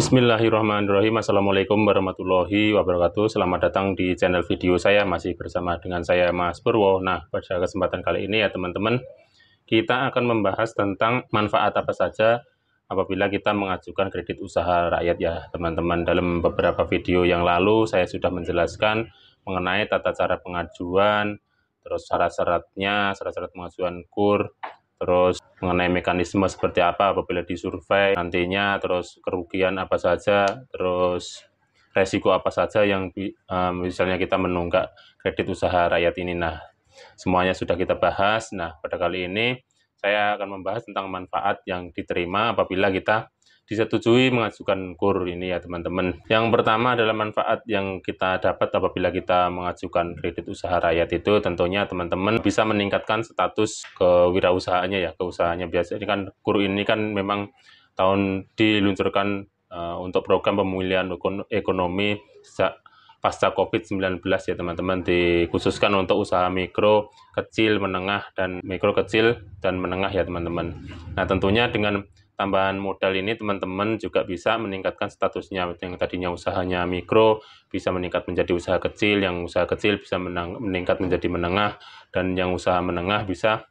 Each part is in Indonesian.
Bismillahirrahmanirrahim. Assalamualaikum warahmatullahi wabarakatuh. Selamat datang di channel video saya. Masih bersama dengan saya Mas Purwo. Nah, pada kesempatan kali ini ya teman-teman, kita akan membahas tentang manfaat apa saja apabila kita mengajukan kredit usaha rakyat ya teman-teman. Dalam beberapa video yang lalu saya sudah menjelaskan mengenai tata cara pengajuan, terus syarat-syaratnya, syarat-syarat pengajuan KUR, terus mengenai mekanisme seperti apa apabila disurvei nantinya, terus kerugian apa saja, terus resiko apa saja yang misalnya kita menunggak kredit usaha rakyat ini. Nah, semuanya sudah kita bahas. Nah, pada kali ini saya akan membahas tentang manfaat yang diterima apabila kita disetujui mengajukan kur ini ya teman-teman. Yang pertama adalah manfaat yang kita dapat apabila kita mengajukan kredit usaha rakyat itu tentunya teman-teman bisa meningkatkan status kewirausahaannya ya, keusahanya biasanya Ini kan kur ini kan memang tahun diluncurkan uh, untuk program pemulihan ekonomi sejak pasca COVID-19 ya teman-teman dikhususkan untuk usaha mikro, kecil, menengah dan mikro kecil dan menengah ya teman-teman. Nah, tentunya dengan tambahan modal ini teman-teman juga bisa meningkatkan statusnya yang tadinya usahanya mikro bisa meningkat menjadi usaha kecil yang usaha kecil bisa menang, meningkat menjadi menengah dan yang usaha menengah bisa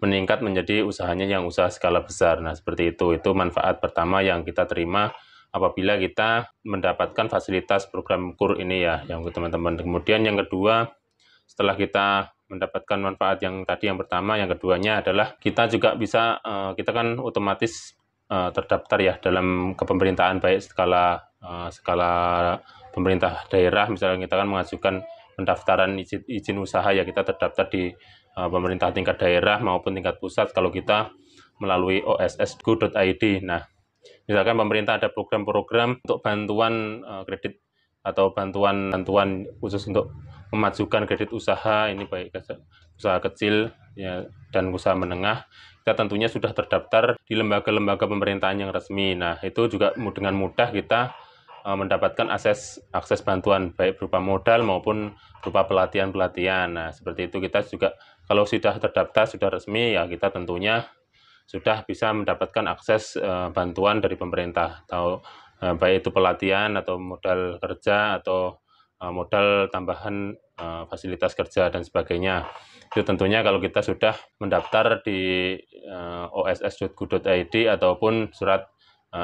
meningkat menjadi usahanya yang usaha skala besar nah seperti itu itu manfaat pertama yang kita terima apabila kita mendapatkan fasilitas program kur ini ya yang teman-teman kemudian yang kedua setelah kita mendapatkan manfaat yang tadi yang pertama, yang keduanya adalah kita juga bisa eh, kita kan otomatis eh, terdaftar ya dalam kepemerintahan baik skala eh, skala pemerintah daerah misalnya kita kan mengajukan pendaftaran izin, izin usaha ya kita terdaftar di pemerintah tingkat daerah maupun tingkat pusat kalau kita melalui ossgo.id. Nah, misalkan pemerintah ada program-program untuk bantuan kredit atau bantuan bantuan khusus untuk memajukan kredit usaha ini baik usaha kecil ya dan usaha menengah kita tentunya sudah terdaftar di lembaga-lembaga pemerintahan yang resmi. Nah, itu juga dengan mudah kita eh, mendapatkan akses akses bantuan baik berupa modal maupun berupa pelatihan-pelatihan. Nah, seperti itu kita juga kalau sudah terdaftar sudah resmi ya kita tentunya sudah bisa mendapatkan akses uh, bantuan dari pemerintah atau Eh, baik itu pelatihan atau modal kerja atau eh, modal tambahan eh, fasilitas kerja dan sebagainya. Itu tentunya kalau kita sudah mendaftar di oss.go.id ataupun surat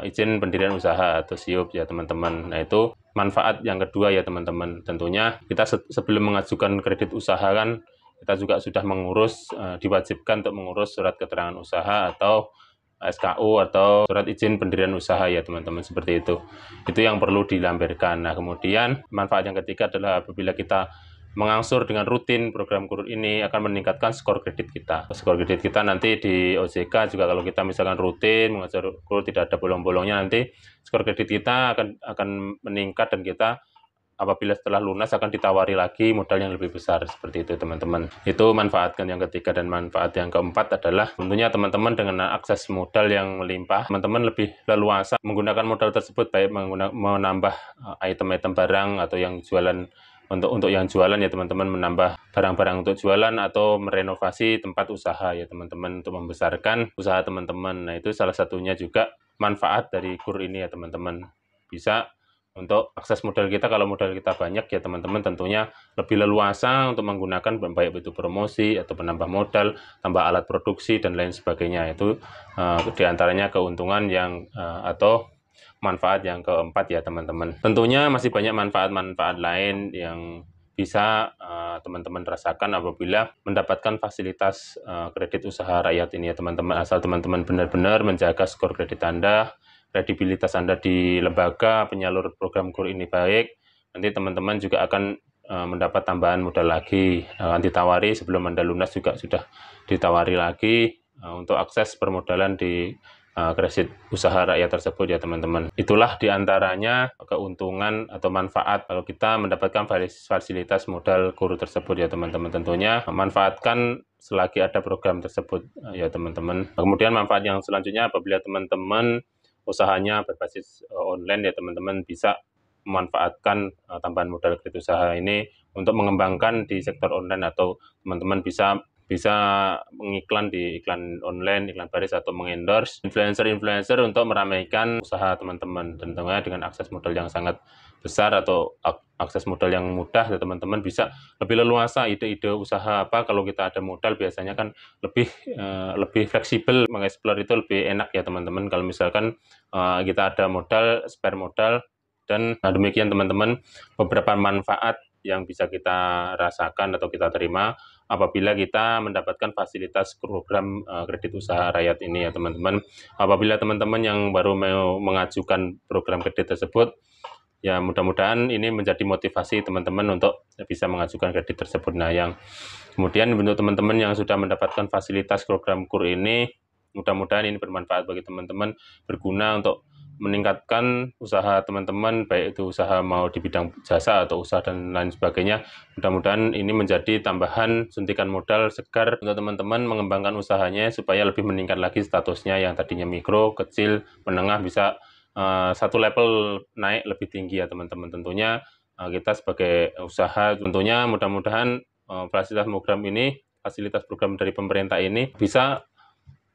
izin pendirian usaha atau SIUP ya teman-teman. Nah itu manfaat yang kedua ya teman-teman. Tentunya kita sebelum mengajukan kredit usaha kan kita juga sudah mengurus diwajibkan untuk mengurus surat keterangan usaha atau SKU atau surat izin pendirian usaha ya teman-teman seperti itu. Itu yang perlu dilampirkan. Nah kemudian manfaat yang ketiga adalah apabila kita mengangsur dengan rutin program kurun ini akan meningkatkan skor kredit kita. Skor kredit kita nanti di OJK juga kalau kita misalkan rutin mengajar kur tidak ada bolong-bolongnya nanti skor kredit kita akan akan meningkat dan kita apabila setelah lunas akan ditawari lagi modal yang lebih besar seperti itu teman-teman itu manfaatkan yang ketiga dan manfaat yang keempat adalah tentunya teman-teman dengan akses modal yang melimpah teman-teman lebih leluasa menggunakan modal tersebut baik menambah eh, item-item barang atau yang jualan untuk untuk yang jualan ya teman-teman menambah barang-barang untuk jualan atau merenovasi tempat usaha ya teman-teman untuk membesarkan usaha teman-teman nah itu salah satunya juga manfaat dari kur ini ya teman-teman bisa untuk akses modal kita kalau modal kita banyak ya teman-teman tentunya lebih leluasa untuk menggunakan baik itu promosi atau penambah modal tambah alat produksi dan lain sebagainya itu uh, eh, diantaranya keuntungan yang uh, atau manfaat yang keempat ya teman-teman tentunya masih banyak manfaat-manfaat lain yang bisa eh, teman-teman uh, rasakan apabila mendapatkan fasilitas uh, kredit usaha rakyat ini ya teman-teman asal teman-teman benar-benar menjaga skor kredit Anda kredibilitas Anda di lembaga penyalur program kur ini baik, nanti teman-teman juga akan eh, mendapat tambahan modal lagi. Nanti eh, tawari sebelum Anda lunas juga sudah ditawari lagi eh, untuk akses permodalan di kredit usaha rakyat tersebut ya teman-teman. Itulah diantaranya keuntungan atau manfaat kalau kita mendapatkan fasilitas modal kur tersebut ya teman-teman tentunya. Manfaatkan selagi ada program tersebut ya teman-teman. Kemudian manfaat yang selanjutnya apabila teman-teman usahanya berbasis uh, online ya teman-teman bisa memanfaatkan uh, tambahan modal kredit usaha ini untuk mengembangkan di sektor online atau teman-teman bisa bisa mengiklan di iklan online, iklan baris atau mengendorse influencer-influencer untuk meramaikan usaha teman-teman tentunya dengan akses modal yang sangat besar atau akses modal yang mudah ya teman-teman bisa lebih leluasa ide-ide usaha apa kalau kita ada modal biasanya kan lebih uh, lebih fleksibel mengeksplor itu lebih enak ya teman-teman kalau misalkan uh, kita ada modal spare modal dan nah, demikian teman-teman beberapa manfaat yang bisa kita rasakan atau kita terima apabila kita mendapatkan fasilitas program eh, kredit usaha rakyat ini ya teman-teman. Apabila teman-teman yang baru mau mengajukan program kredit tersebut, ya mudah-mudahan ini menjadi motivasi teman-teman untuk bisa mengajukan kredit tersebut. Nah yang kemudian untuk teman-teman yang sudah mendapatkan fasilitas program KUR ini, mudah-mudahan ini bermanfaat bagi teman-teman, berguna untuk meningkatkan usaha teman-teman baik itu usaha mau di bidang jasa atau usaha dan lain sebagainya mudah-mudahan ini menjadi tambahan suntikan modal segar untuk teman-teman mengembangkan usahanya supaya lebih meningkat lagi statusnya yang tadinya mikro kecil menengah bisa uh, satu level naik lebih tinggi ya teman-teman tentunya uh, kita sebagai usaha tentunya mudah-mudahan uh, fasilitas program ini fasilitas program dari pemerintah ini bisa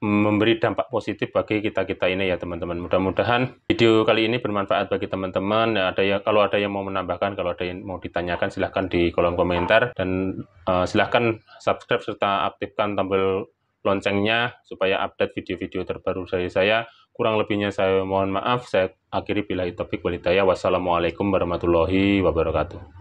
memberi dampak positif bagi kita-kita ini ya teman-teman. Mudah-mudahan video kali ini bermanfaat bagi teman-teman. Ya, ada ya kalau ada yang mau menambahkan, kalau ada yang mau ditanyakan silahkan di kolom komentar dan uh, silahkan subscribe serta aktifkan tombol loncengnya supaya update video-video terbaru dari saya. Kurang lebihnya saya mohon maaf. Saya akhiri bila topik berita ya. Wassalamualaikum warahmatullahi wabarakatuh.